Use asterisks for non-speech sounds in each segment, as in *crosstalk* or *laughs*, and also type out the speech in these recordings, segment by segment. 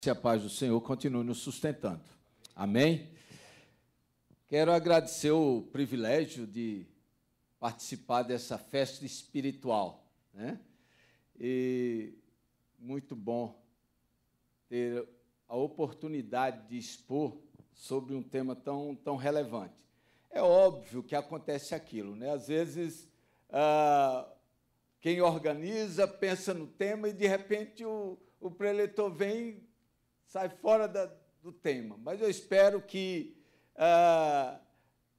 Se a paz do Senhor continue nos sustentando. Amém? Quero agradecer o privilégio de participar dessa festa espiritual. Né? E muito bom ter a oportunidade de expor sobre um tema tão, tão relevante. É óbvio que acontece aquilo, né? Às vezes, ah, quem organiza pensa no tema e, de repente, o, o preletor vem sai fora da, do tema, mas eu espero que ah,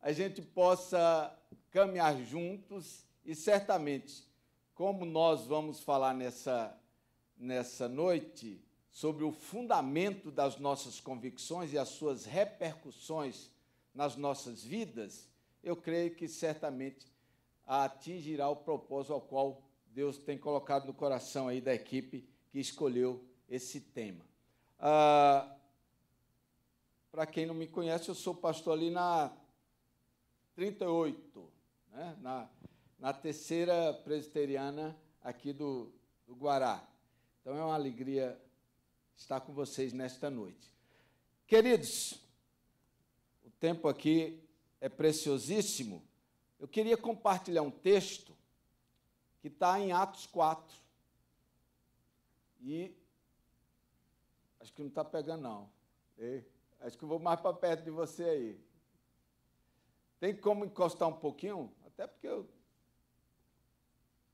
a gente possa caminhar juntos e certamente, como nós vamos falar nessa, nessa noite sobre o fundamento das nossas convicções e as suas repercussões nas nossas vidas, eu creio que certamente atingirá o propósito ao qual Deus tem colocado no coração aí da equipe que escolheu esse tema. Ah, Para quem não me conhece, eu sou pastor ali na 38, né? na, na terceira presbiteriana aqui do, do Guará. Então é uma alegria estar com vocês nesta noite. Queridos, o tempo aqui é preciosíssimo. Eu queria compartilhar um texto que está em Atos 4. E Acho que não está pegando, não. Ei, acho que eu vou mais para perto de você aí. Tem como encostar um pouquinho? Até porque eu.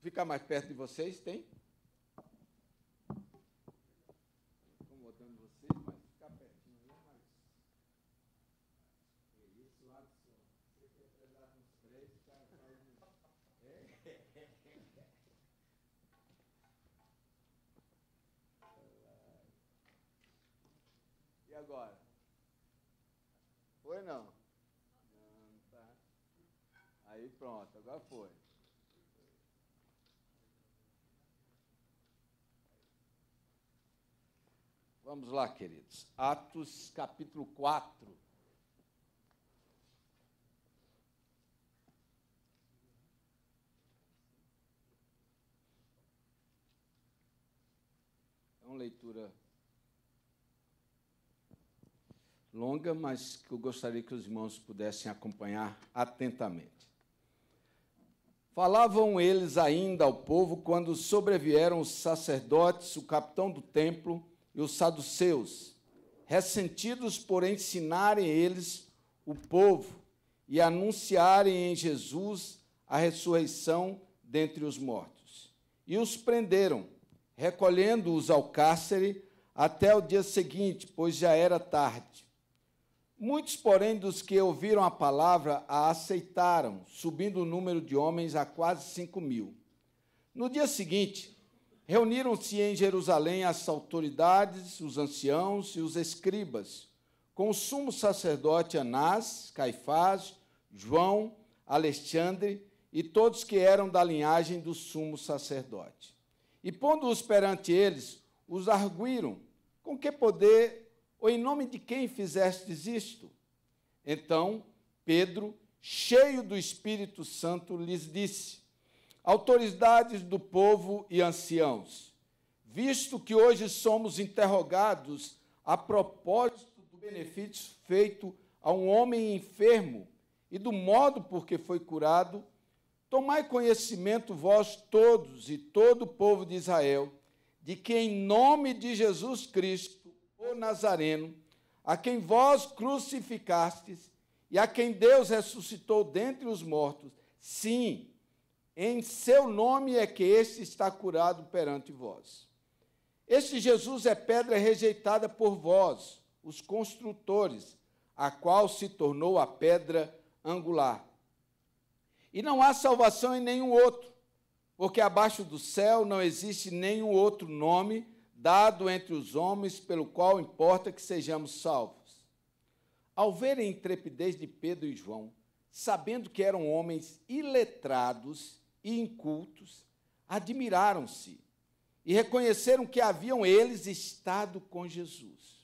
Ficar mais perto de vocês, tem? agora? Foi não? Não, tá. Aí pronto, agora foi. Vamos lá, queridos. Atos capítulo 4. É uma leitura longa, mas que eu gostaria que os irmãos pudessem acompanhar atentamente. Falavam eles ainda ao povo quando sobrevieram os sacerdotes, o capitão do templo e os saduceus, ressentidos por ensinarem eles o povo e anunciarem em Jesus a ressurreição dentre os mortos. E os prenderam, recolhendo-os ao cárcere até o dia seguinte, pois já era tarde. Muitos, porém, dos que ouviram a palavra a aceitaram, subindo o número de homens a quase cinco mil. No dia seguinte, reuniram-se em Jerusalém as autoridades, os anciãos e os escribas, com o sumo sacerdote Anás, Caifás, João, Alexandre e todos que eram da linhagem do sumo sacerdote. E pondo-os perante eles, os arguíram: com que poder ou em nome de quem fizestes isto? Então Pedro, cheio do Espírito Santo, lhes disse: Autoridades do povo e anciãos, visto que hoje somos interrogados a propósito do benefício feito a um homem enfermo e do modo por que foi curado, tomai conhecimento vós todos e todo o povo de Israel, de que em nome de Jesus Cristo o Nazareno, a quem vós crucificastes e a quem Deus ressuscitou dentre os mortos, sim, em seu nome é que este está curado perante vós. Este Jesus é pedra rejeitada por vós, os construtores, a qual se tornou a pedra angular. E não há salvação em nenhum outro, porque abaixo do céu não existe nenhum outro nome dado entre os homens, pelo qual importa que sejamos salvos. Ao verem a intrepidez de Pedro e João, sabendo que eram homens iletrados e incultos, admiraram-se e reconheceram que haviam eles estado com Jesus.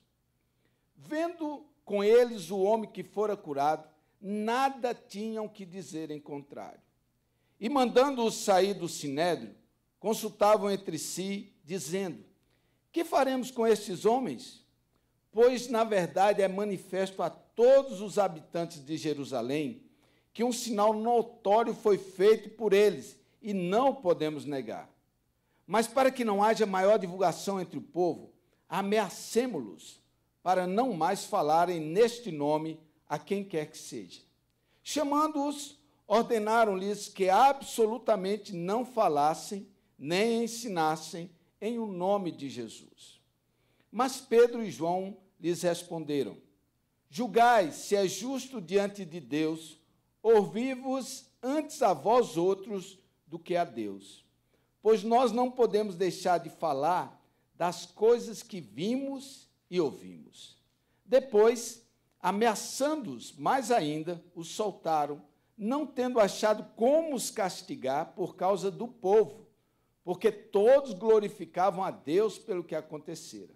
Vendo com eles o homem que fora curado, nada tinham que dizer em contrário. E mandando-os sair do sinédrio, consultavam entre si, dizendo: que faremos com estes homens? Pois, na verdade, é manifesto a todos os habitantes de Jerusalém que um sinal notório foi feito por eles e não podemos negar. Mas para que não haja maior divulgação entre o povo, ameacemos los para não mais falarem neste nome a quem quer que seja. Chamando-os, ordenaram-lhes que absolutamente não falassem nem ensinassem em o um nome de Jesus. Mas Pedro e João lhes responderam: Julgai se é justo diante de Deus ouvir-vos antes a vós outros do que a Deus. Pois nós não podemos deixar de falar das coisas que vimos e ouvimos. Depois, ameaçando-os mais ainda, os soltaram, não tendo achado como os castigar por causa do povo porque todos glorificavam a Deus pelo que acontecera.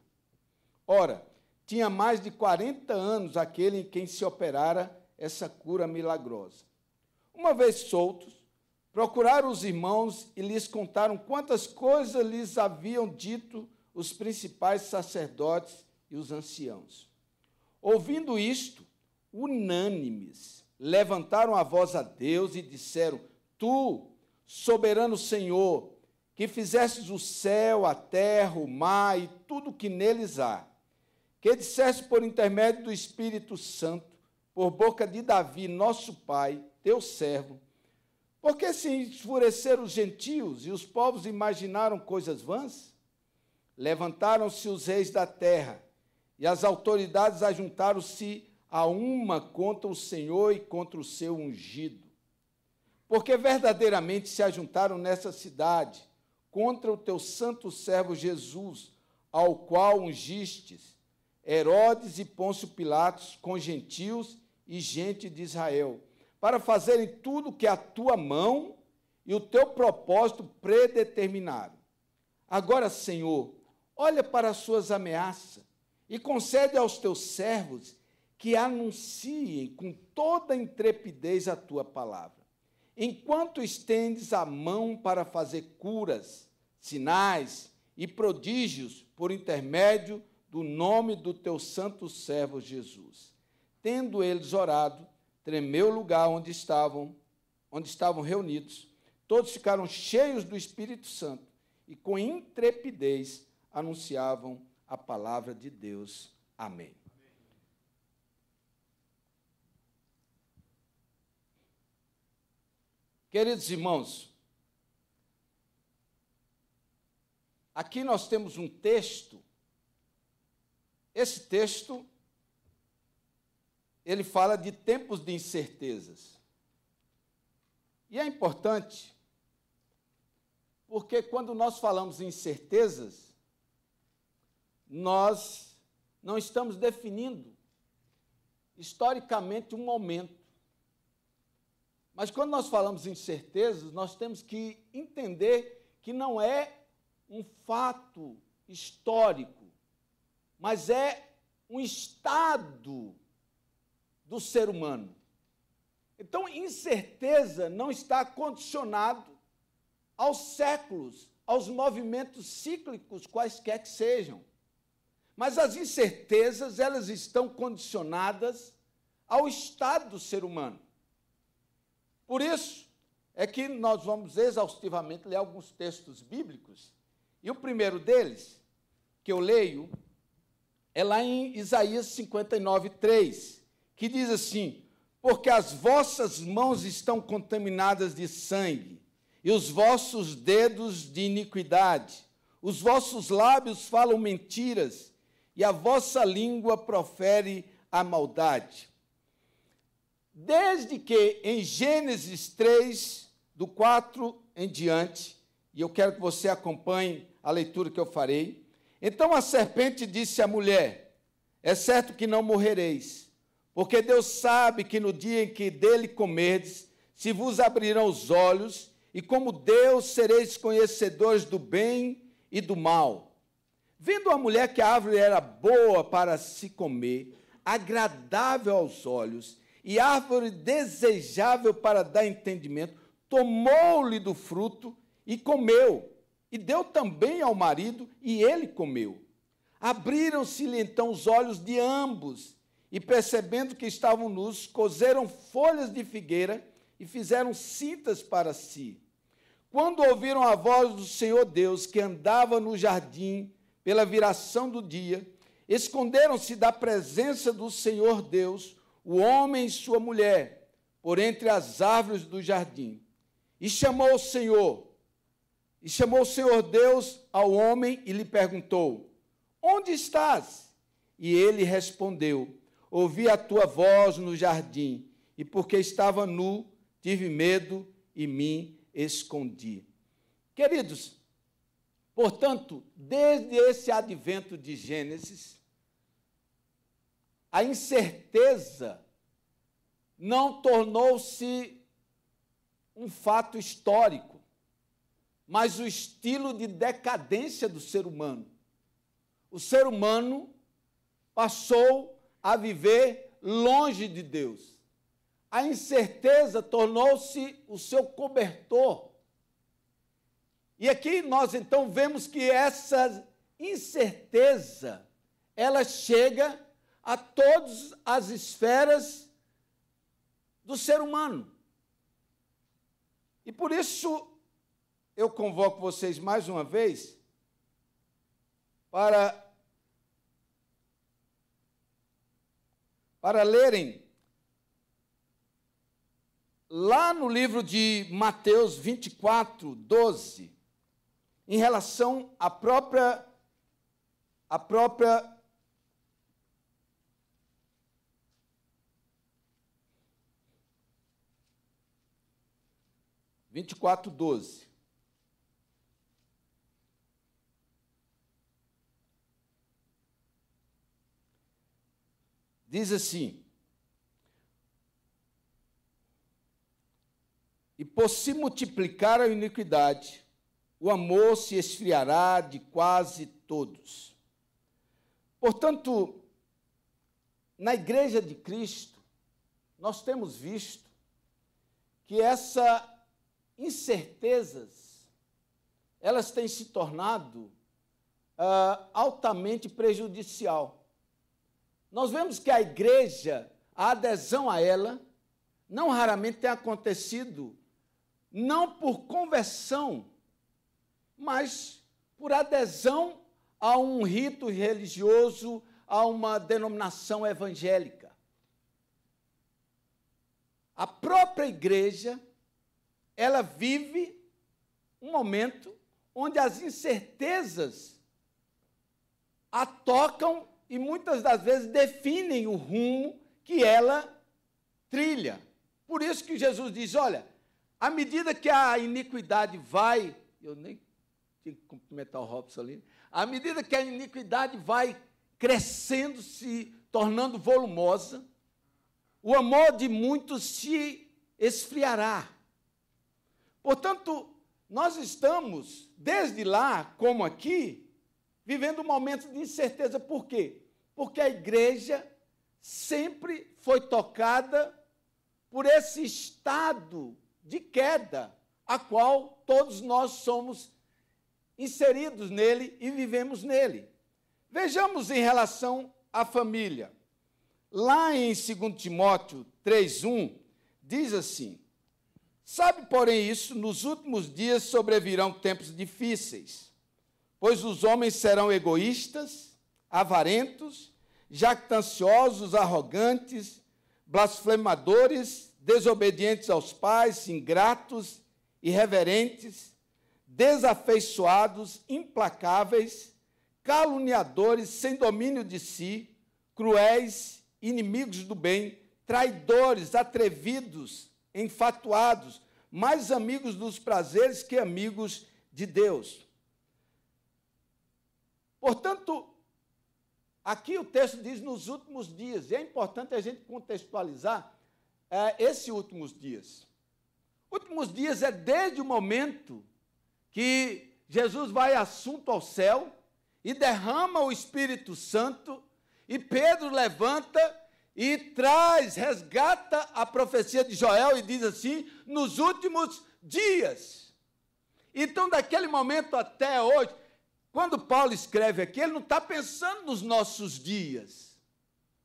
Ora, tinha mais de 40 anos aquele em quem se operara essa cura milagrosa. Uma vez soltos, procuraram os irmãos e lhes contaram quantas coisas lhes haviam dito os principais sacerdotes e os anciãos. Ouvindo isto, unânimes, levantaram a voz a Deus e disseram: Tu, soberano Senhor, que fizesses o céu, a terra, o mar e tudo que neles há, que dissesse por intermédio do Espírito Santo, por boca de Davi, nosso pai, teu servo, porque se enfureceram os gentios e os povos imaginaram coisas vãs? Levantaram-se os reis da terra e as autoridades ajuntaram-se a uma contra o Senhor e contra o seu ungido. Porque verdadeiramente se ajuntaram nessa cidade contra o teu santo servo Jesus, ao qual ungistes Herodes e Pôncio Pilatos com gentios e gente de Israel, para fazerem tudo que é a tua mão e o teu propósito predeterminaram. Agora, Senhor, olha para as suas ameaças e concede aos teus servos que anunciem com toda intrepidez a tua palavra. Enquanto estendes a mão para fazer curas, sinais e prodígios por intermédio do nome do teu santo servo Jesus. Tendo eles orado, tremeu o lugar onde estavam, onde estavam reunidos. Todos ficaram cheios do Espírito Santo e com intrepidez anunciavam a palavra de Deus. Amém. Queridos irmãos, Aqui nós temos um texto. Esse texto ele fala de tempos de incertezas. E é importante porque quando nós falamos em incertezas, nós não estamos definindo historicamente um momento. Mas quando nós falamos em incertezas, nós temos que entender que não é um fato histórico, mas é um estado do ser humano. Então, incerteza não está condicionado aos séculos, aos movimentos cíclicos, quaisquer que sejam. Mas as incertezas, elas estão condicionadas ao estado do ser humano. Por isso é que nós vamos exaustivamente ler alguns textos bíblicos e o primeiro deles, que eu leio, é lá em Isaías 59, 3, que diz assim: Porque as vossas mãos estão contaminadas de sangue, e os vossos dedos de iniquidade, os vossos lábios falam mentiras, e a vossa língua profere a maldade. Desde que em Gênesis 3, do 4 em diante, e eu quero que você acompanhe a leitura que eu farei. Então a serpente disse à mulher: É certo que não morrereis, porque Deus sabe que no dia em que dele comerdes, se vos abrirão os olhos, e como Deus sereis conhecedores do bem e do mal. Vendo a mulher que a árvore era boa para se comer, agradável aos olhos e árvore desejável para dar entendimento, tomou-lhe do fruto e comeu e deu também ao marido, e ele comeu. Abriram-se-lhe então os olhos de ambos, e percebendo que estavam nus, coseram folhas de figueira e fizeram cintas para si. Quando ouviram a voz do Senhor Deus que andava no jardim pela viração do dia, esconderam-se da presença do Senhor Deus, o homem e sua mulher, por entre as árvores do jardim. E chamou o Senhor, e chamou o Senhor Deus ao homem e lhe perguntou: Onde estás? E ele respondeu: Ouvi a tua voz no jardim, e porque estava nu, tive medo e me escondi. Queridos, portanto, desde esse advento de Gênesis, a incerteza não tornou-se um fato histórico mas o estilo de decadência do ser humano. O ser humano passou a viver longe de Deus. A incerteza tornou-se o seu cobertor. E aqui nós então vemos que essa incerteza, ela chega a todas as esferas do ser humano. E por isso eu convoco vocês mais uma vez para para lerem lá no livro de Mateus 24, 12, em relação à própria à própria vinte e quatro doze Diz assim: E por se multiplicar a iniquidade, o amor se esfriará de quase todos. Portanto, na Igreja de Cristo, nós temos visto que essas incertezas elas têm se tornado ah, altamente prejudicial. Nós vemos que a igreja, a adesão a ela, não raramente tem acontecido não por conversão, mas por adesão a um rito religioso, a uma denominação evangélica. A própria igreja, ela vive um momento onde as incertezas a tocam e muitas das vezes definem o rumo que ela trilha. Por isso que Jesus diz: olha, à medida que a iniquidade vai, eu nem tinha que cumprimentar o Robson ali, à medida que a iniquidade vai crescendo, se tornando volumosa, o amor de muitos se esfriará. Portanto, nós estamos, desde lá como aqui, vivendo um momento de incerteza. Por quê? Porque a igreja sempre foi tocada por esse estado de queda, a qual todos nós somos inseridos nele e vivemos nele. Vejamos em relação à família. Lá em 2 Timóteo 3:1 diz assim: Sabe, porém, isso, nos últimos dias sobrevirão tempos difíceis. Pois os homens serão egoístas, avarentos, jactanciosos, arrogantes, blasfemadores, desobedientes aos pais, ingratos, irreverentes, desafeiçoados, implacáveis, caluniadores, sem domínio de si, cruéis, inimigos do bem, traidores, atrevidos, enfatuados, mais amigos dos prazeres que amigos de Deus Portanto, aqui o texto diz nos últimos dias, e é importante a gente contextualizar é, esses últimos dias. Últimos dias é desde o momento que Jesus vai assunto ao céu e derrama o Espírito Santo, e Pedro levanta e traz, resgata a profecia de Joel e diz assim: nos últimos dias. Então, daquele momento até hoje, quando Paulo escreve aqui, ele não está pensando nos nossos dias.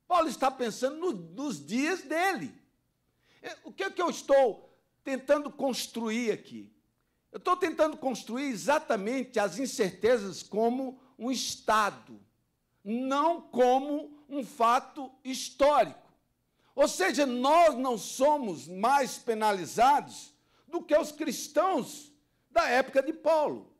Paulo está pensando no, nos dias dele. É, o que é que eu estou tentando construir aqui? Eu estou tentando construir exatamente as incertezas como um estado, não como um fato histórico. Ou seja, nós não somos mais penalizados do que os cristãos da época de Paulo.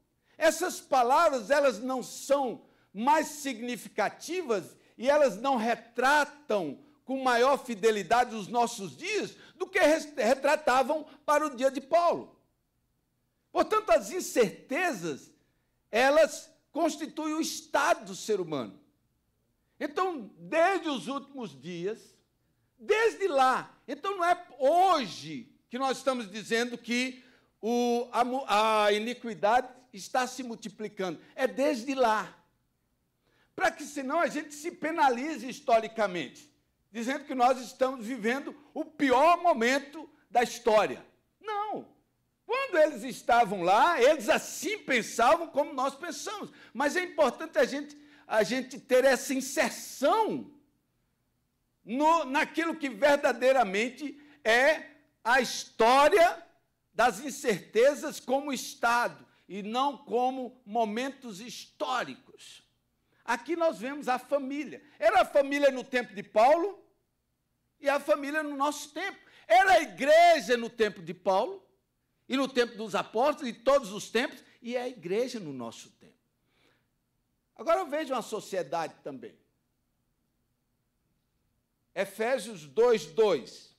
Essas palavras, elas não são mais significativas e elas não retratam com maior fidelidade os nossos dias do que retratavam para o dia de Paulo. Portanto, as incertezas, elas constituem o estado do ser humano. Então, desde os últimos dias, desde lá, então não é hoje que nós estamos dizendo que o, a, a iniquidade está se multiplicando. É desde lá. Para que senão a gente se penalize historicamente, dizendo que nós estamos vivendo o pior momento da história. Não. Quando eles estavam lá, eles assim pensavam como nós pensamos. Mas é importante a gente, a gente ter essa inserção no, naquilo que verdadeiramente é a história das incertezas como Estado, e não como momentos históricos. Aqui nós vemos a família. Era a família no tempo de Paulo e a família no nosso tempo. Era a igreja no tempo de Paulo e no tempo dos apóstolos e todos os tempos e é a igreja no nosso tempo. Agora veja uma sociedade também. Efésios 2:2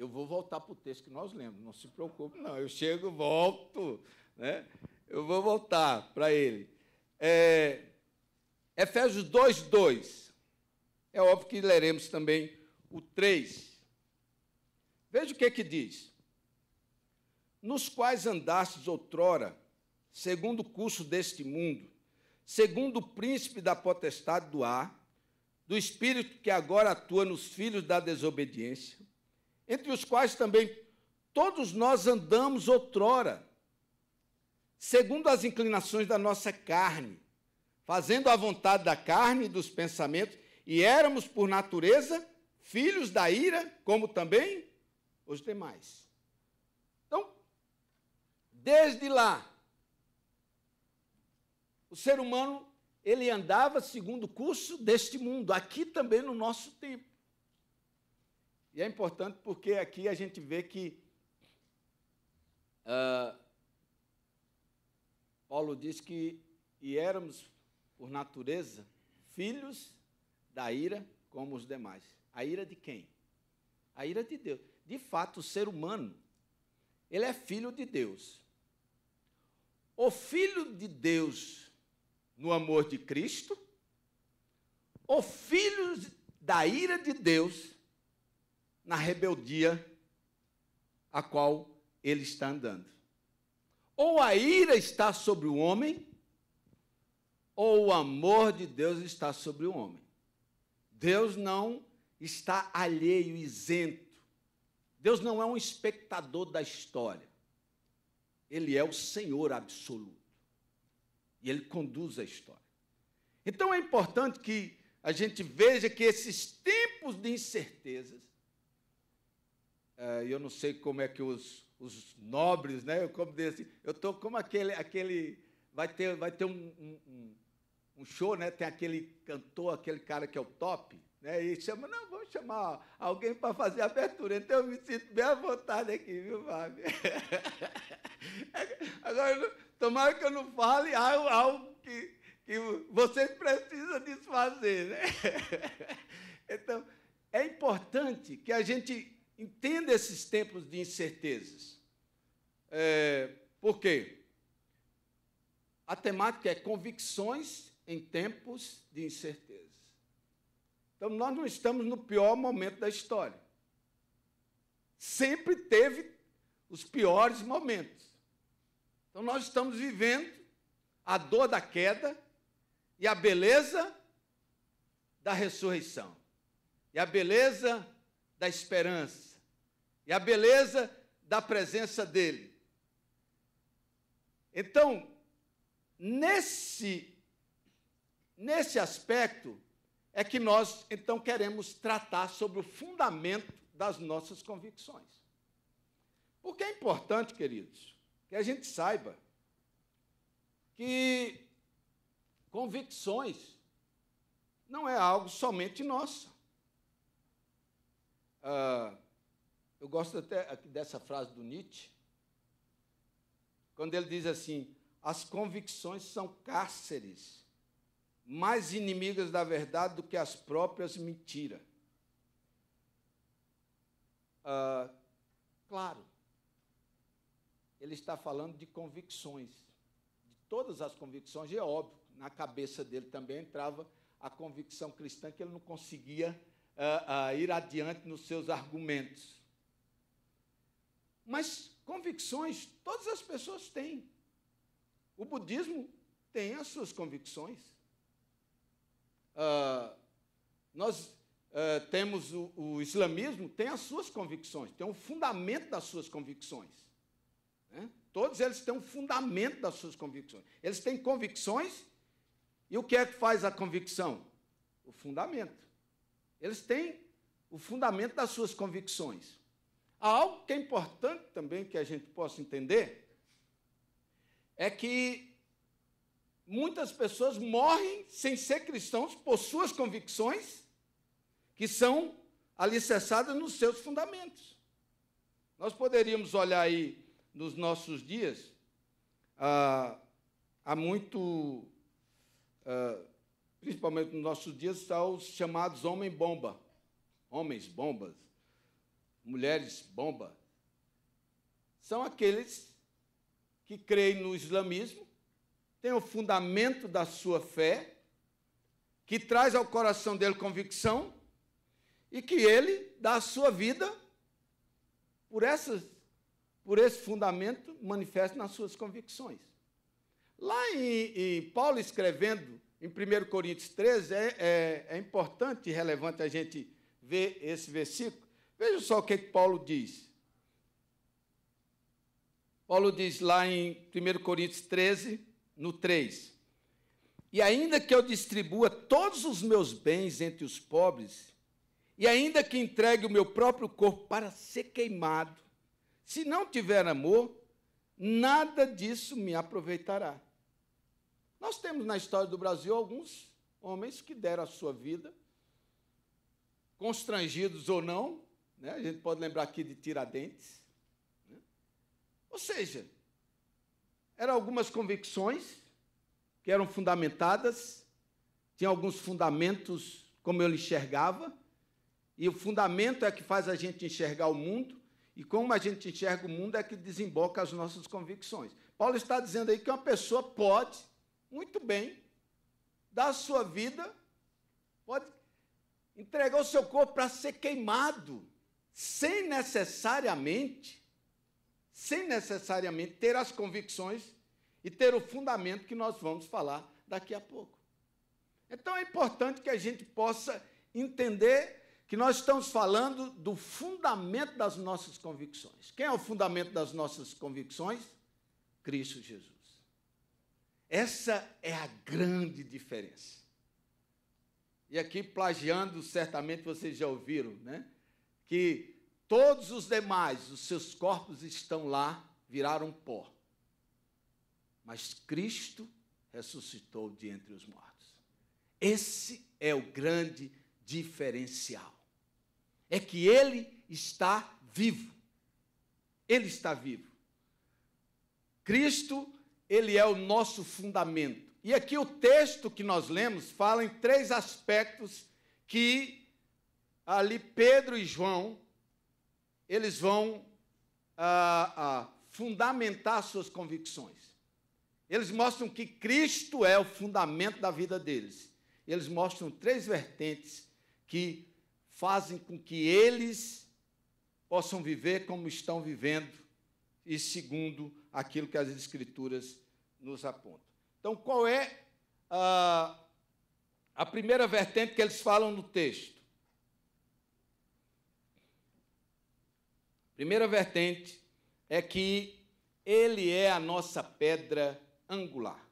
Eu vou voltar para o texto que nós lemos, não se preocupe, não. Eu chego, volto, né? Eu vou voltar para ele. É, Efésios 2, 2. É óbvio que leremos também o 3. Veja o que, é que diz. Nos quais andastes outrora, segundo o curso deste mundo, segundo o príncipe da potestade do ar, do espírito que agora atua nos filhos da desobediência, entre os quais também todos nós andamos outrora, segundo as inclinações da nossa carne, fazendo a vontade da carne e dos pensamentos, e éramos por natureza filhos da ira, como também os demais. Então, desde lá, o ser humano ele andava segundo o curso deste mundo, aqui também no nosso tempo. E é importante porque aqui a gente vê que uh, Paulo diz que e éramos, por natureza, filhos da ira como os demais. A ira de quem? A ira de Deus. De fato, o ser humano, ele é filho de Deus. O filho de Deus no amor de Cristo, o filho da ira de Deus na rebeldia a qual ele está andando. Ou a ira está sobre o homem, ou o amor de Deus está sobre o homem. Deus não está alheio, isento. Deus não é um espectador da história. Ele é o Senhor absoluto. E ele conduz a história. Então é importante que a gente veja que esses tempos de incertezas eh, eu não sei como é que os, os nobres, né? Eu como desse, assim, eu tô como aquele, aquele vai ter, vai ter um, um, um show, né? Tem aquele cantor, aquele cara que é o top, né? E chama, não, vamos chamar alguém para fazer a abertura. Então eu me sinto bem à vontade aqui, viu, Fábio? *laughs* Agora, tomara que eu não fale algo, algo que, que vocês precisam desfazer, né? *laughs* Então, é importante que a gente entenda esses tempos de incertezas. É, por quê? A temática é convicções em tempos de incertezas. Então, nós não estamos no pior momento da história. Sempre teve os piores momentos. Então, nós estamos vivendo a dor da queda e a beleza da ressurreição, e a beleza da esperança é a beleza da presença dele. Então, nesse nesse aspecto é que nós então queremos tratar sobre o fundamento das nossas convicções. Porque é importante, queridos, que a gente saiba que convicções não é algo somente nosso. Ah, eu gosto até dessa frase do Nietzsche, quando ele diz assim: as convicções são cárceres, mais inimigas da verdade do que as próprias mentiras. Ah, claro, ele está falando de convicções, de todas as convicções, e é óbvio, na cabeça dele também entrava a convicção cristã que ele não conseguia ah, ah, ir adiante nos seus argumentos. Mas convicções, todas as pessoas têm. O budismo tem as suas convicções. Uh, nós uh, temos o, o, islamismo, tem as suas convicções, tem o um fundamento das suas convicções. Né? Todos eles têm um fundamento das suas convicções. Eles têm convicções, e o que é que faz a convicção? O fundamento. Eles têm o fundamento das suas convicções. Há algo que é importante também que a gente possa entender é que muitas pessoas morrem sem ser cristãos por suas convicções que são alicerçadas nos seus fundamentos. Nós poderíamos olhar aí nos nossos dias, ah, há muito, ah, principalmente nos nossos dias, são os chamados homem-bomba, homens-bombas mulheres bomba, são aqueles que creem no islamismo, têm o fundamento da sua fé, que traz ao coração dele convicção e que ele dá a sua vida por essas por esse fundamento manifesta nas suas convicções. Lá em, em Paulo escrevendo em 1 Coríntios 13, é, é, é importante e relevante a gente ver esse versículo, Veja só o que, é que Paulo diz. Paulo diz lá em 1 Coríntios 13, no 3. E ainda que eu distribua todos os meus bens entre os pobres, e ainda que entregue o meu próprio corpo para ser queimado, se não tiver amor, nada disso me aproveitará. Nós temos na história do Brasil alguns homens que deram a sua vida, constrangidos ou não, né? A gente pode lembrar aqui de Tiradentes. Né? Ou seja, eram algumas convicções que eram fundamentadas, tinha alguns fundamentos, como eu enxergava, e o fundamento é que faz a gente enxergar o mundo, e como a gente enxerga o mundo é que desemboca as nossas convicções. Paulo está dizendo aí que uma pessoa pode, muito bem, dar a sua vida, pode entregar o seu corpo para ser queimado sem necessariamente, sem necessariamente ter as convicções e ter o fundamento que nós vamos falar daqui a pouco. Então é importante que a gente possa entender que nós estamos falando do fundamento das nossas convicções. Quem é o fundamento das nossas convicções? Cristo Jesus. Essa é a grande diferença. E aqui plagiando, certamente vocês já ouviram, né? que todos os demais, os seus corpos estão lá, viraram pó. Mas Cristo ressuscitou de entre os mortos. Esse é o grande diferencial. É que ele está vivo. Ele está vivo. Cristo, ele é o nosso fundamento. E aqui o texto que nós lemos fala em três aspectos que ali Pedro e João, eles vão ah, ah, fundamentar suas convicções. Eles mostram que Cristo é o fundamento da vida deles. Eles mostram três vertentes que fazem com que eles possam viver como estão vivendo e segundo aquilo que as Escrituras nos apontam. Então, qual é a, ah, a primeira vertente que eles falam no texto? Primeira vertente é que ele é a nossa pedra angular.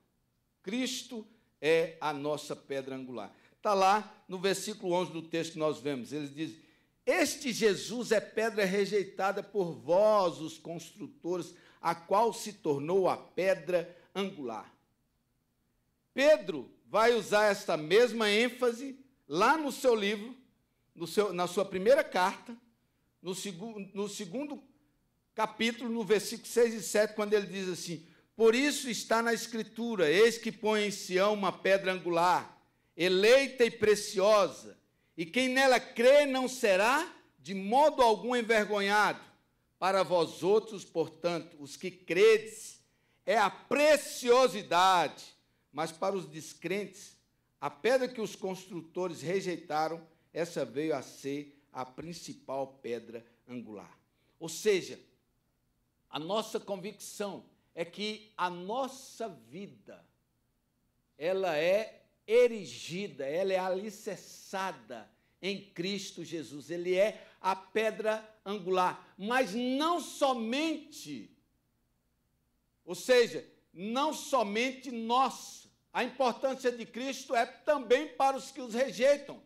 Cristo é a nossa pedra angular. Está lá no versículo 11 do texto que nós vemos. Ele diz: Este Jesus é pedra rejeitada por vós, os construtores, a qual se tornou a pedra angular. Pedro vai usar esta mesma ênfase lá no seu livro, no seu, na sua primeira carta, no, no segundo capítulo, no versículo 6 e 7, quando ele diz assim: Por isso está na Escritura: Eis que põe em Sião uma pedra angular, eleita e preciosa, e quem nela crê não será de modo algum envergonhado. Para vós outros, portanto, os que credes, é a preciosidade, mas para os descrentes, a pedra que os construtores rejeitaram, essa veio a ser a principal pedra angular. Ou seja, a nossa convicção é que a nossa vida ela é erigida, ela é alicerçada em Cristo Jesus. Ele é a pedra angular, mas não somente ou seja, não somente nós. A importância de Cristo é também para os que os rejeitam.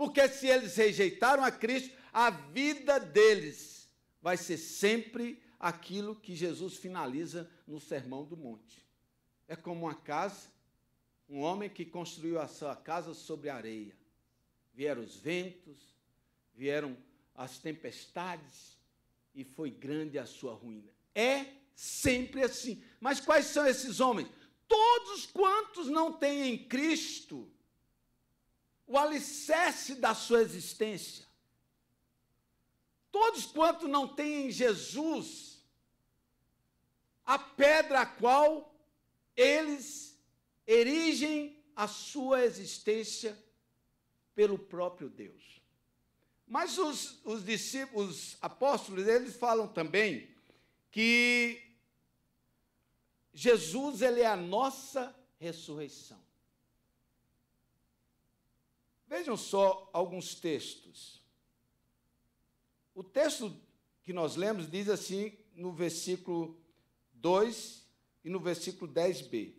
Porque se eles rejeitaram a Cristo, a vida deles vai ser sempre aquilo que Jesus finaliza no Sermão do Monte. É como uma casa, um homem que construiu a sua casa sobre areia. Vieram os ventos, vieram as tempestades e foi grande a sua ruína. É sempre assim. Mas quais são esses homens? Todos quantos não têm em Cristo o alicerce da sua existência. Todos quanto não têm em Jesus a pedra a qual eles erigem a sua existência pelo próprio Deus. Mas os, os discípulos, os apóstolos, eles falam também que Jesus ele é a nossa ressurreição. Vejam só alguns textos. O texto que nós lemos diz assim no versículo 2 e no versículo 10b.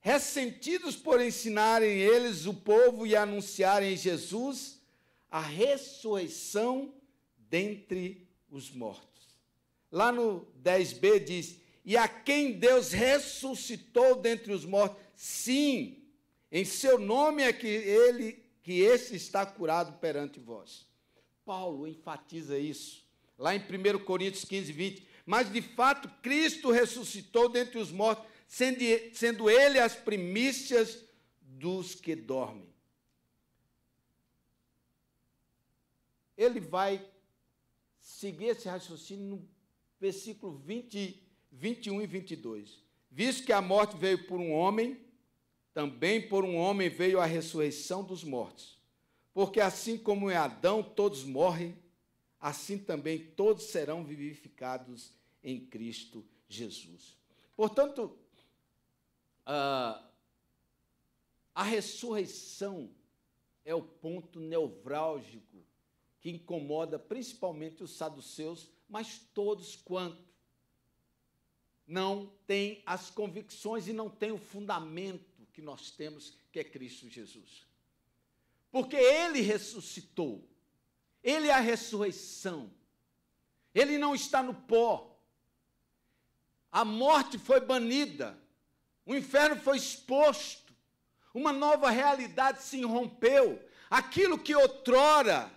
Ressentidos por ensinarem eles o povo e anunciarem Jesus, a ressurreição dentre os mortos. Lá no 10b diz: E a quem Deus ressuscitou dentre os mortos, sim, em seu nome é que ele que esse está curado perante vós. Paulo enfatiza isso, lá em 1 Coríntios 15, 20. Mas de fato, Cristo ressuscitou dentre os mortos, sendo ele as primícias dos que dormem. Ele vai seguir esse raciocínio no versículo 20, 21 e 22. Visto que a morte veio por um homem, também por um homem veio a ressurreição dos mortos. Porque assim como em Adão todos morrem, assim também todos serão vivificados em Cristo Jesus. Portanto, a, ah, a ressurreição é o ponto nevrálgico que incomoda principalmente os saduceus, mas todos quanto não têm as convicções e não têm o fundamento que nós temos, que é Cristo Jesus. Porque ele ressuscitou. Ele é a ressurreição. Ele não está no pó. A morte foi banida. O inferno foi exposto. Uma nova realidade se rompeu, Aquilo que outrora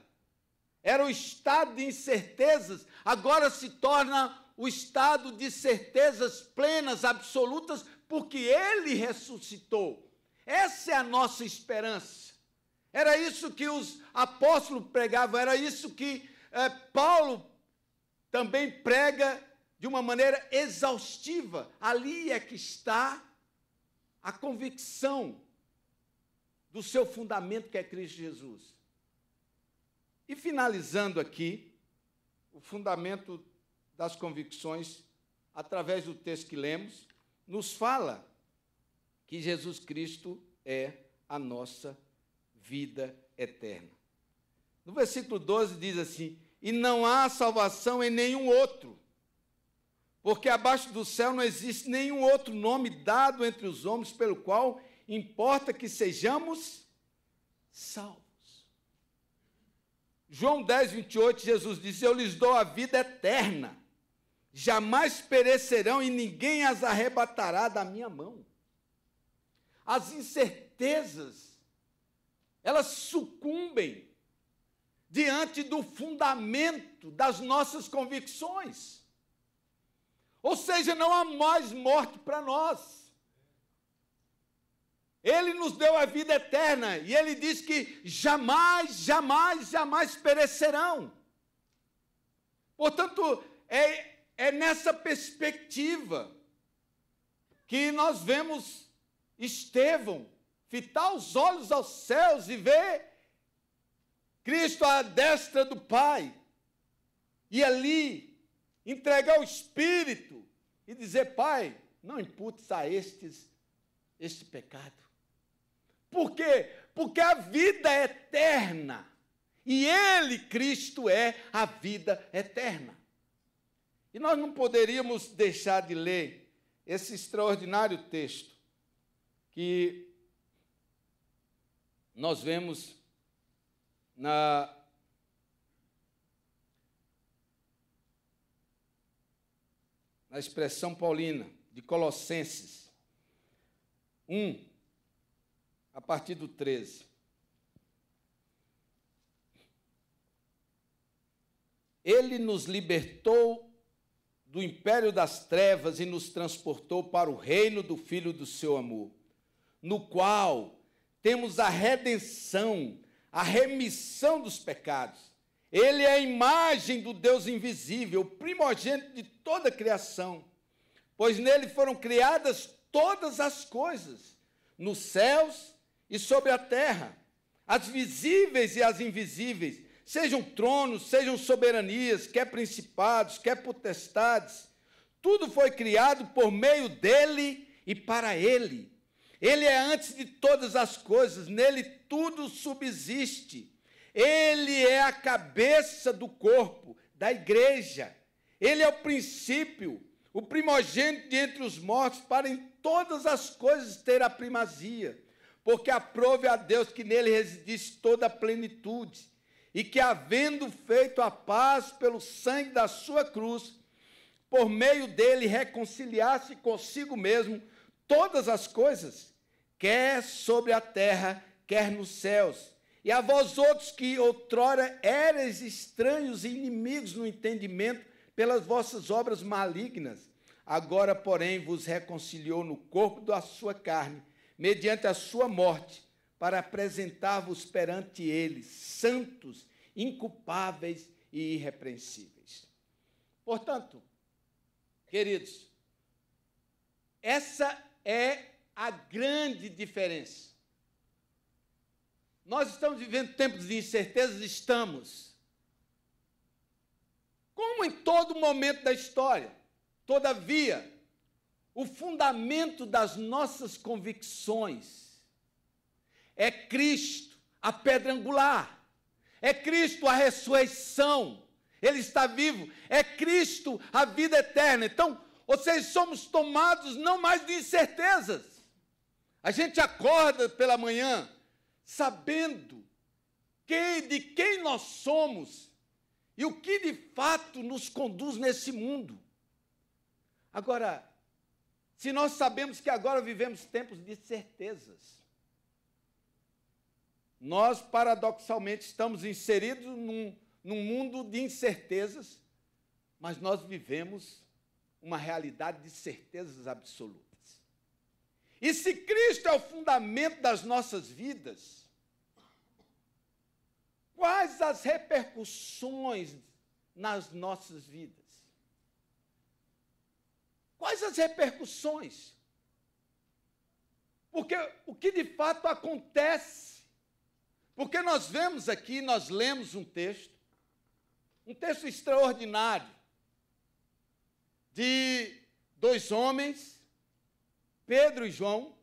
era o estado de incertezas, agora se torna o estado de certezas plenas, absolutas, porque ele ressuscitou. Essa é a nossa esperança. Era isso que os apóstolos pregavam, era isso que é, Paulo também prega de uma maneira exaustiva. Ali é que está a convicção do seu fundamento que é Cristo Jesus. E finalizando aqui, o fundamento das convicções através do texto que lemos, nos fala que Jesus Cristo é a nossa vida eterna. No versículo 12 diz assim: E não há salvação em nenhum outro, porque abaixo do céu não existe nenhum outro nome dado entre os homens pelo qual importa que sejamos salvos. João 10, 28, Jesus disse: Eu lhes dou a vida eterna jamais perecerão e ninguém as arrebatará da minha mão. As incertezas, elas sucumbem diante do fundamento das nossas convicções. Ou seja, não há mais morte para nós. Ele nos deu a vida eterna e ele diz que jamais, jamais, jamais perecerão. Portanto, é é nessa perspectiva que nós vemos Estevão fitar os olhos aos céus e ver Cristo à destra do Pai, e ali entregar o Espírito e dizer: Pai, não imputes a estes este pecado. Por quê? Porque a vida é eterna. E Ele, Cristo, é a vida eterna. E nós não poderíamos deixar de ler esse extraordinário texto que nós vemos na na expressão paulina de Colossenses 1 a partir do 13. Ele nos libertou do império das trevas e nos transportou para o reino do Filho do seu amor, no qual temos a redenção, a remissão dos pecados. Ele é a imagem do Deus invisível, primogênito de toda a criação, pois nele foram criadas todas as coisas, nos céus e sobre a terra, as visíveis e as invisíveis Sejam tronos, sejam soberanias, quer principados, quer potestades, tudo foi criado por meio dele e para ele. Ele é antes de todas as coisas, nele tudo subsiste. Ele é a cabeça do corpo, da igreja. Ele é o princípio, o primogênito de entre os mortos, para em todas as coisas ter a primazia. Porque aprove a Deus que nele residisse toda a plenitude e que, havendo feito a paz pelo sangue da sua cruz, por meio dele reconciliasse consigo mesmo todas as coisas, quer sobre a terra, quer nos céus. E a vós outros que outrora eres estranhos e inimigos no entendimento pelas vossas obras malignas, agora, porém, vos reconciliou no corpo da sua carne, mediante a sua morte, para apresentar-vos perante ele, santos inculpáveis e irrepreensíveis. Portanto, queridos, essa é a grande diferença. Nós estamos vivendo tempos de incertezas, estamos. Como em todo momento da história. Todavia, o fundamento das nossas convicções é Cristo, a pedra angular. É Cristo a ressurreição. Ele está vivo. É Cristo a vida eterna. Então, vocês somos tomados não mais de incertezas. A gente acorda pela manhã sabendo quem, de quem nós somos e o que de fato nos conduz nesse mundo. Agora, se nós sabemos que agora vivemos tempos de certezas, nós, paradoxalmente, estamos inseridos num, num mundo de incertezas, mas nós vivemos uma realidade de certezas absolutas. E se Cristo é o fundamento das nossas vidas, quais as repercussões nas nossas vidas? Quais as repercussões? Porque o que de fato acontece porque nós vemos aqui, nós lemos um texto, um texto extraordinário, de dois homens, Pedro e João,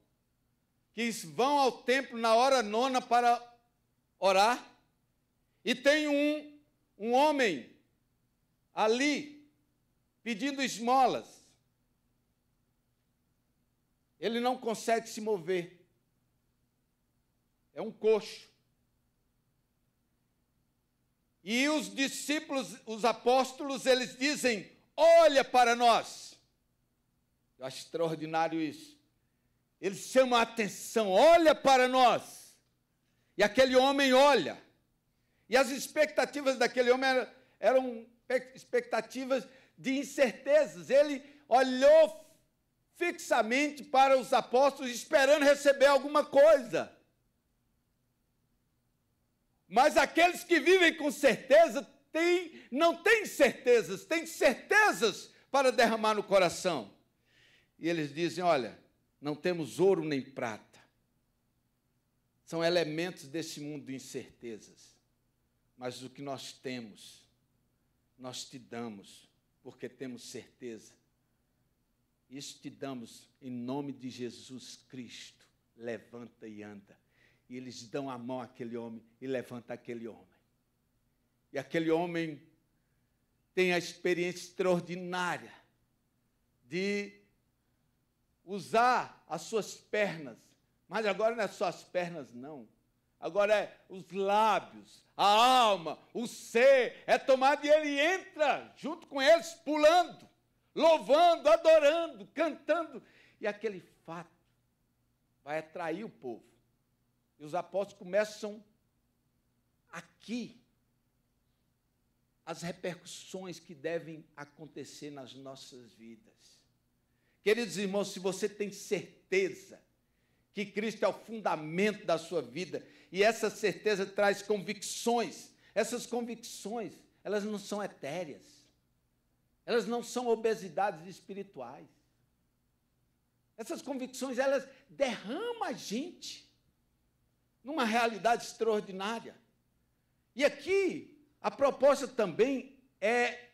que vão ao templo na hora nona para orar, e tem um, um homem ali pedindo esmolas. Ele não consegue se mover. É um coxo. E os discípulos, os apóstolos, eles dizem: Olha para nós. acho é extraordinário isso. Eles chamam a atenção: Olha para nós. E aquele homem olha. E as expectativas daquele homem eram, eram expectativas de incertezas. Ele olhou fixamente para os apóstolos, esperando receber alguma coisa. Mas aqueles que vivem com certeza têm, não têm certezas, têm certezas para derramar no coração. E eles dizem: olha, não temos ouro nem prata. São elementos desse mundo de incertezas. Mas o que nós temos, nós te damos, porque temos certeza. Isso te damos em nome de Jesus Cristo. Levanta e anda. E eles dão a mão àquele homem e levanta aquele homem. E aquele homem tem a experiência extraordinária de usar as suas pernas, mas agora não é só as pernas, não. Agora é os lábios, a alma, o ser, é tomado e ele entra junto com eles, pulando, louvando, adorando, cantando. E aquele fato vai atrair o povo. E os apóstolos começam aqui as repercussões que devem acontecer nas nossas vidas. Queridos irmãos, se você tem certeza que Cristo é o fundamento da sua vida, e essa certeza traz convicções, essas convicções, elas não são etéreas. Elas não são obesidades espirituais. Essas convicções, elas derramam a gente numa realidade extraordinária. E aqui a proposta também é,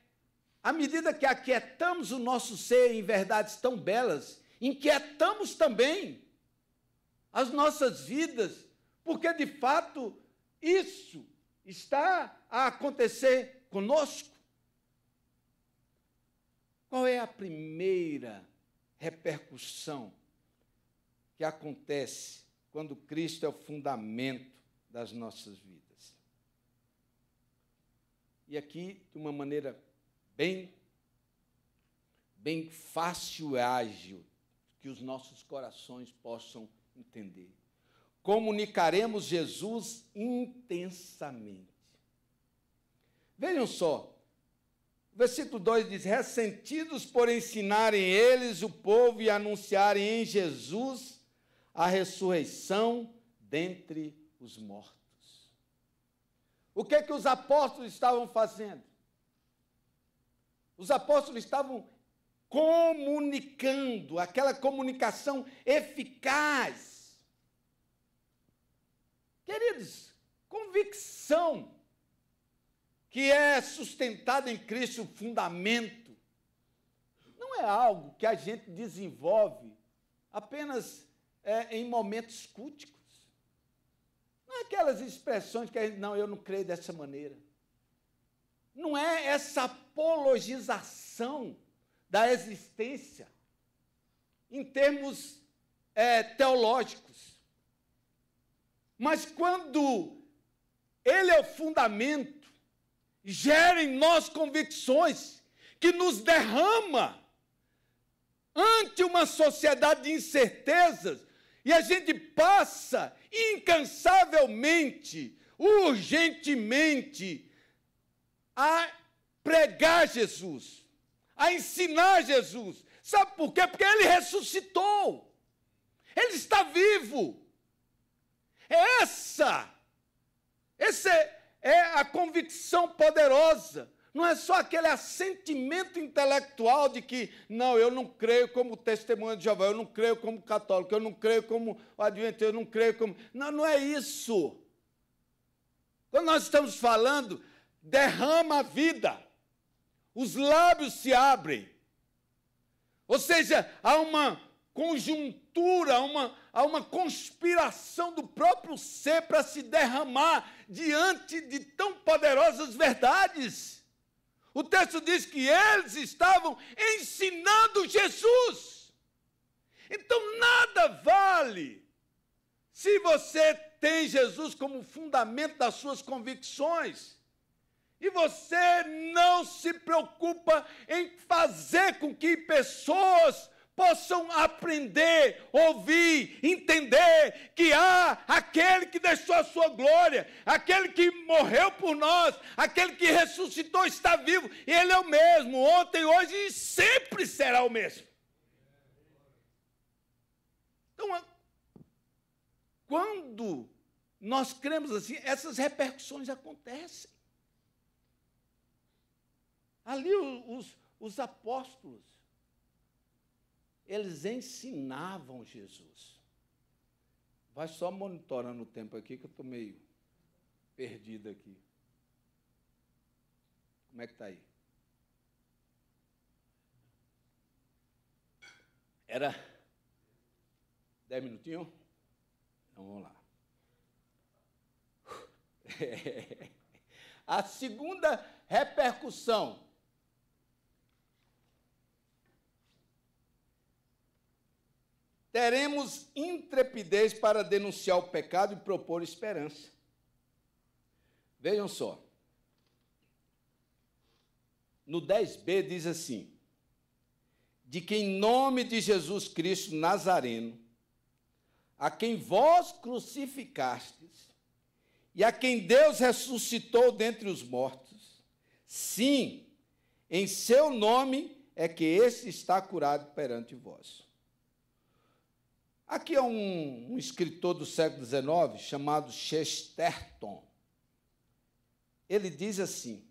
à medida que aquietamos o nosso ser em verdades tão belas, inquietamos também as nossas vidas, porque de fato isso está a acontecer conosco. Qual é a primeira repercussão que acontece quando Cristo é o fundamento das nossas vidas. E aqui, de uma maneira bem bem fácil e ágil, que os nossos corações possam entender. Comunicaremos Jesus intensamente. Vejam só, o versículo 2 diz: ressentidos por ensinarem eles o povo e anunciarem em Jesus a ressurreição dentre os mortos. O que é que os apóstolos estavam fazendo? Os apóstolos estavam comunicando, aquela comunicação eficaz. Queridos, convicção que é sustentada em Cristo, o fundamento, não é algo que a gente desenvolve apenas é, em momentos críticos, Não é aquelas expressões que a gente, não, eu não creio dessa maneira. Não é essa apologização da existência em termos é, teológicos. Mas quando ele é o fundamento, gera em nós convicções que nos derrama ante uma sociedade de incertezas e a gente passa incansavelmente, urgentemente, a pregar Jesus, a ensinar Jesus. Sabe por quê? Porque ele ressuscitou. Ele está vivo. É essa, essa é a convicção poderosa não é só aquele assentimento intelectual de que, não, eu não creio como testemunha de Jeová, eu não creio como católico, eu não creio como adventista, eu não creio como. Não, não é isso. Quando nós estamos falando, derrama a vida, os lábios se abrem. Ou seja, há uma conjuntura, uma, há uma conspiração do próprio ser para se derramar diante de tão poderosas verdades. O texto diz que eles estavam ensinando Jesus. Então nada vale se você tem Jesus como fundamento das suas convicções e você não se preocupa em fazer com que pessoas possam aprender, ouvir, entender que há aquele que deixou a sua glória, aquele que morreu por nós, aquele que ressuscitou está vivo, e ele é o mesmo, ontem, hoje e sempre será o mesmo. Então, quando nós cremos assim, essas repercussões acontecem. Ali os, os apóstolos eles ensinavam Jesus. Vai só monitorando o tempo aqui, que eu estou meio perdido aqui. Como é que está aí? Era dez minutinhos? Então vamos lá. *laughs* A segunda repercussão teremos intrepidez para denunciar o pecado e propor esperança. Vejam só. No 10b diz assim: De que em nome de Jesus Cristo Nazareno, a quem vós crucificastes, e a quem Deus ressuscitou dentre os mortos, sim, em seu nome é que este está curado perante vós. Aqui é um, um escritor do século XIX chamado Chesterton. Ele diz assim: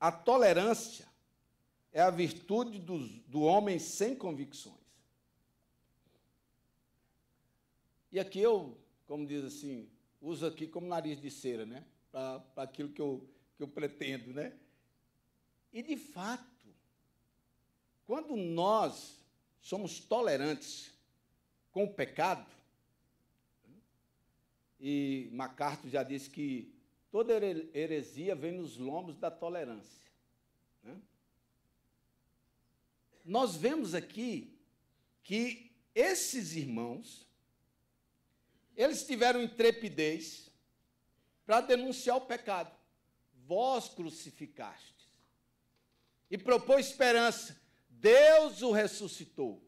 a tolerância é a virtude do, do homem sem convicções. E aqui eu, como diz assim, uso aqui como nariz de cera, né? Para aquilo que eu, que eu pretendo, né? E de fato, quando nós somos tolerantes com o pecado. E MacArthur já disse que toda heresia vem nos lombos da tolerância. Né? Nós vemos aqui que esses irmãos, eles tiveram intrepidez para denunciar o pecado. Vós crucificastes. E propôs esperança. Deus o ressuscitou.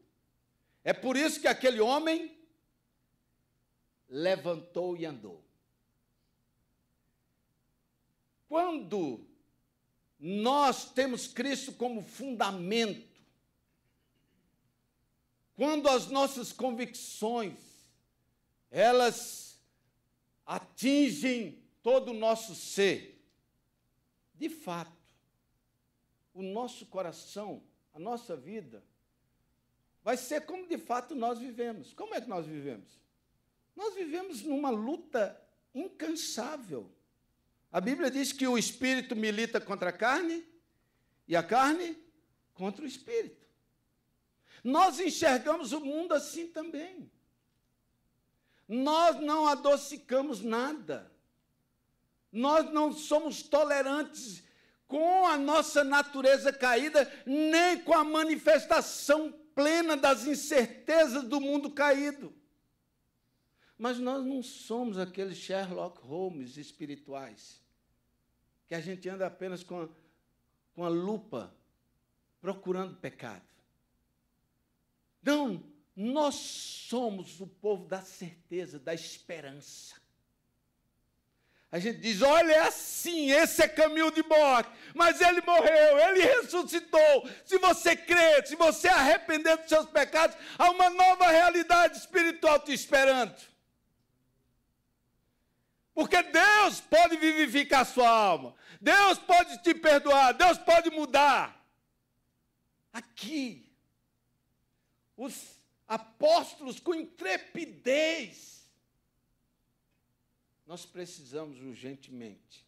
É por isso que aquele homem levantou e andou. Quando nós temos Cristo como fundamento, quando as nossas convicções elas atingem todo o nosso ser, de fato, o nosso coração, a nossa vida vai ser como de fato nós vivemos. Como é que nós vivemos? Nós vivemos numa luta incansável. A Bíblia diz que o espírito milita contra a carne e a carne contra o espírito. Nós enxergamos o mundo assim também. Nós não adocicamos nada. Nós não somos tolerantes com a nossa natureza caída, nem com a manifestação plena das incertezas do mundo caído. Mas nós não somos aqueles Sherlock Holmes espirituais, que a gente anda apenas com a, com a lupa procurando pecado. Não, nós somos o povo da certeza, da esperança. A gente diz: olha, é assim, esse é caminho de morte. Mas ele morreu, ele ressuscitou. Se você crer, se você arrepender dos seus pecados, há uma nova realidade espiritual te esperando. Porque Deus pode vivificar a sua alma, Deus pode te perdoar, Deus pode mudar. Aqui, os apóstolos com intrepidez nós precisamos urgentemente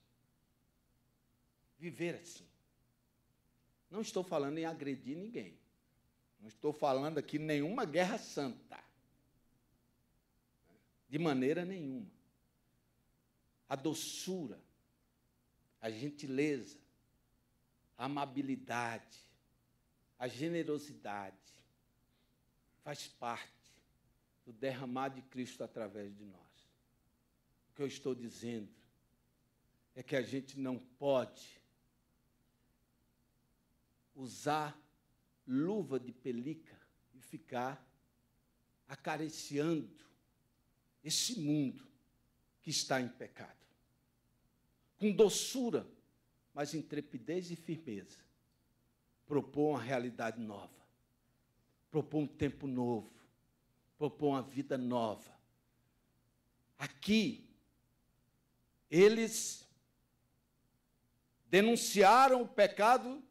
viver assim. Não estou falando em agredir ninguém. Não estou falando aqui nenhuma guerra santa. De maneira nenhuma. A doçura, a gentileza, a amabilidade, a generosidade faz parte do derramar de Cristo através de nós que eu estou dizendo é que a gente não pode usar luva de pelica e ficar acariciando esse mundo que está em pecado. Com doçura, mas intrepidez e firmeza, propor uma realidade nova, propor um tempo novo, propor uma vida nova. Aqui, eles denunciaram o pecado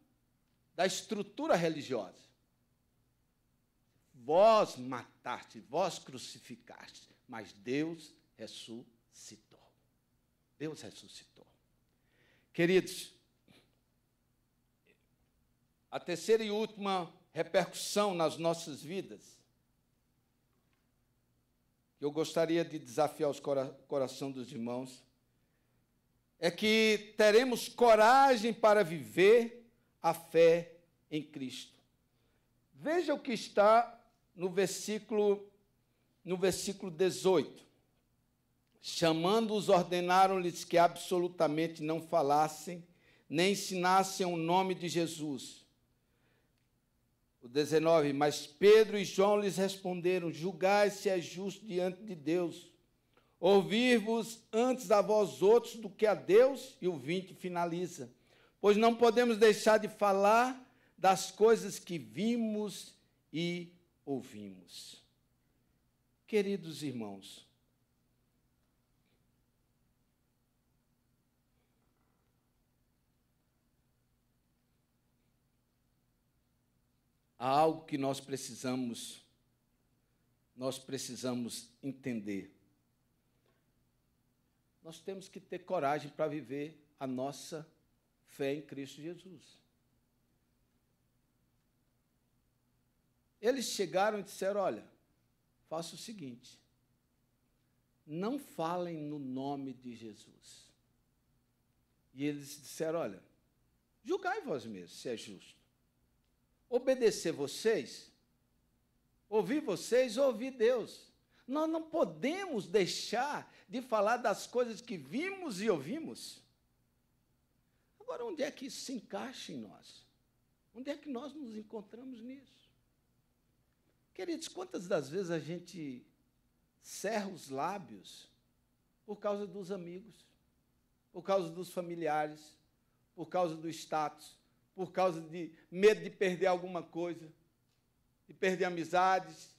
da estrutura religiosa. Vós mataste, vós crucificaste, mas Deus ressuscitou. Deus ressuscitou. Queridos, a terceira e última repercussão nas nossas vidas, eu gostaria de desafiar o coração dos irmãos, é que teremos coragem para viver a fé em Cristo. Veja o que está no versículo no versículo 18. Chamando-os, ordenaram-lhes que absolutamente não falassem nem ensinassem o nome de Jesus. O 19, mas Pedro e João lhes responderam: Julgai se é justo diante de Deus ouvir-vos antes a vós outros do que a Deus, e o 20 finaliza. Pois não podemos deixar de falar das coisas que vimos e ouvimos. Queridos irmãos, há algo que nós precisamos nós precisamos entender nós temos que ter coragem para viver a nossa fé em Cristo Jesus. Eles chegaram e disseram: Olha, faça o seguinte, não falem no nome de Jesus. E eles disseram: Olha, julgai vós mesmos se é justo. Obedecer vocês, ouvir vocês, ouvir Deus. Nós não podemos deixar de falar das coisas que vimos e ouvimos. Agora, onde é que isso se encaixa em nós? Onde é que nós nos encontramos nisso? Queridos, quantas das vezes a gente cerra os lábios por causa dos amigos, por causa dos familiares, por causa do status, por causa de medo de perder alguma coisa, de perder amizades,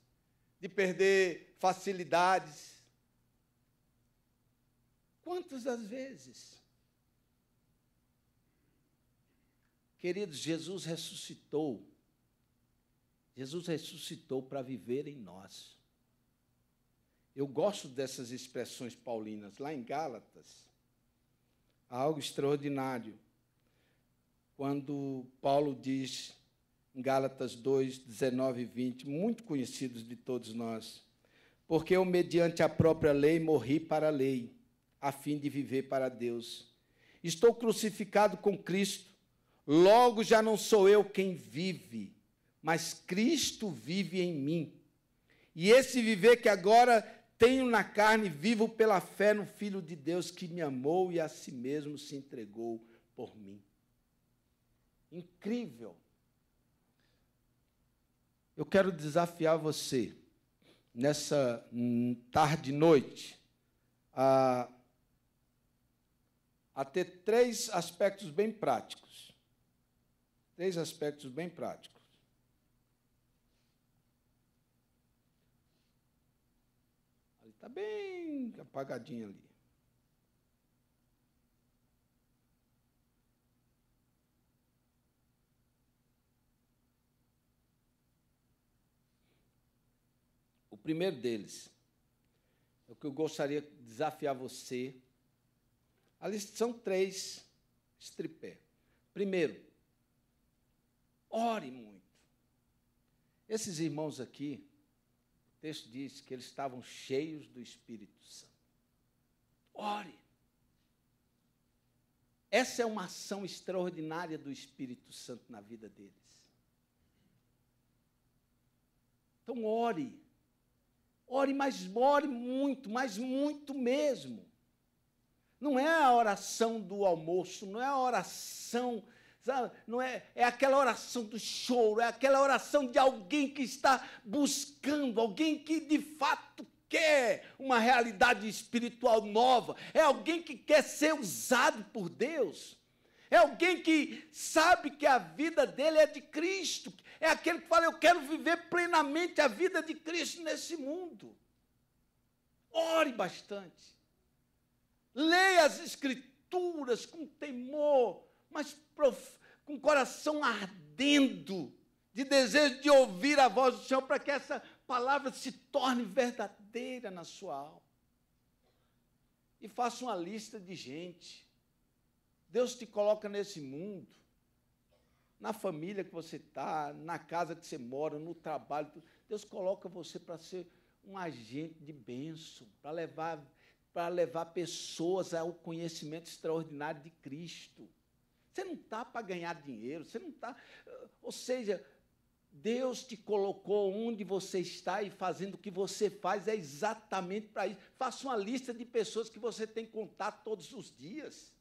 de perder facilidades. Quantas das vezes? Queridos, Jesus ressuscitou. Jesus ressuscitou para viver em nós. Eu gosto dessas expressões paulinas. Lá em Gálatas, há algo extraordinário. Quando Paulo diz Gálatas 2, 19 e 20, muito conhecidos de todos nós. Porque eu, mediante a própria lei, morri para a lei, a fim de viver para Deus. Estou crucificado com Cristo, logo já não sou eu quem vive, mas Cristo vive em mim. E esse viver que agora tenho na carne, vivo pela fé no Filho de Deus que me amou e a si mesmo se entregou por mim. Incrível eu quero desafiar você nessa tarde e noite a, a ter três aspectos bem práticos. Três aspectos bem práticos. Está bem apagadinho ali. primeiro deles é o que eu gostaria de desafiar você. Ali são três estripé. Primeiro, ore muito. Esses irmãos aqui, o texto diz que eles estavam cheios do Espírito Santo. Ore. Essa é uma ação extraordinária do Espírito Santo na vida deles. Então, ore. Ore, mas ore muito, mas muito mesmo. Não é a oração do almoço, não é a oração, sabe? Não é, é aquela oração do choro, é aquela oração de alguém que está buscando, alguém que de fato quer uma realidade espiritual nova, é alguém que quer ser usado por Deus. É alguém que sabe que a vida dele é de Cristo. É aquele que fala: Eu quero viver plenamente a vida de Cristo nesse mundo. Ore bastante. Leia as Escrituras com temor, mas prof... com coração ardendo, de desejo de ouvir a voz do Senhor, para que essa palavra se torne verdadeira na sua alma. E faça uma lista de gente Deus te coloca nesse mundo, na família que você está, na casa que você mora, no trabalho. Deus coloca você para ser um agente de bênção, para levar, para levar pessoas ao conhecimento extraordinário de Cristo. Você não está para ganhar dinheiro, você não está. Ou seja, Deus te colocou onde você está e fazendo o que você faz é exatamente para isso. Faça uma lista de pessoas que você tem contato todos os dias.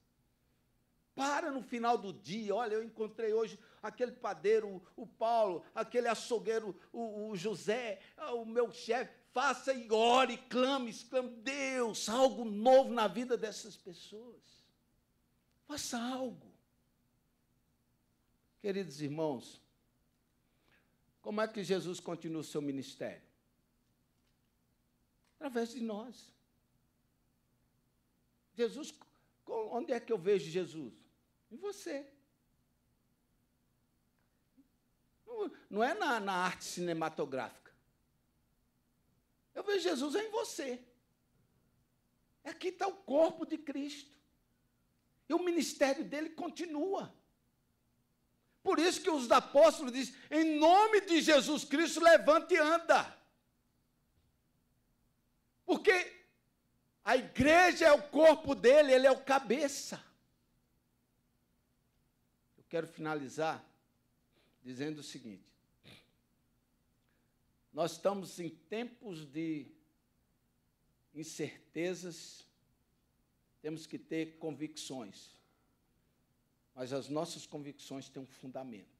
Para no final do dia, olha, eu encontrei hoje aquele padeiro, o Paulo, aquele açougueiro, o, o José, ah, o meu chefe. Faça e ore, clame, exclame, Deus, algo novo na vida dessas pessoas. Faça algo. Queridos irmãos, como é que Jesus continua o seu ministério? Através de nós. Jesus, onde é que eu vejo Jesus? em você? Não, não é na, na arte cinematográfica. Eu vejo Jesus em você. Aqui está o corpo de Cristo. E o ministério dele continua. Por isso que os apóstolos dizem: em nome de Jesus Cristo, levante e anda. Porque a igreja é o corpo dele, ele é o cabeça quero finalizar dizendo o seguinte: nós estamos em tempos de incertezas, temos que ter convicções, mas as nossas convicções têm um fundamento.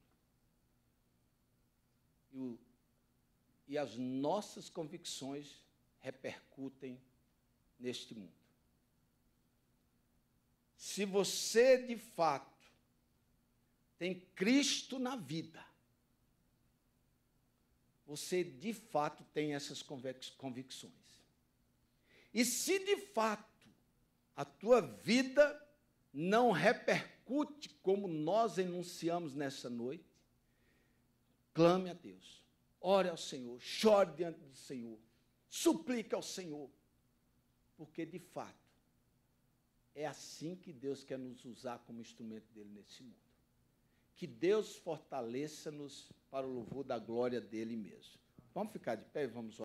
E, o, e as nossas convicções repercutem neste mundo. Se você de fato tem Cristo na vida, você de fato tem essas convicções. E se de fato a tua vida não repercute como nós enunciamos nessa noite, clame a Deus, ore ao Senhor, chore diante do Senhor, suplique ao Senhor, porque de fato é assim que Deus quer nos usar como instrumento dele nesse mundo. Que Deus fortaleça-nos para o louvor da glória dele mesmo. Vamos ficar de pé e vamos orar.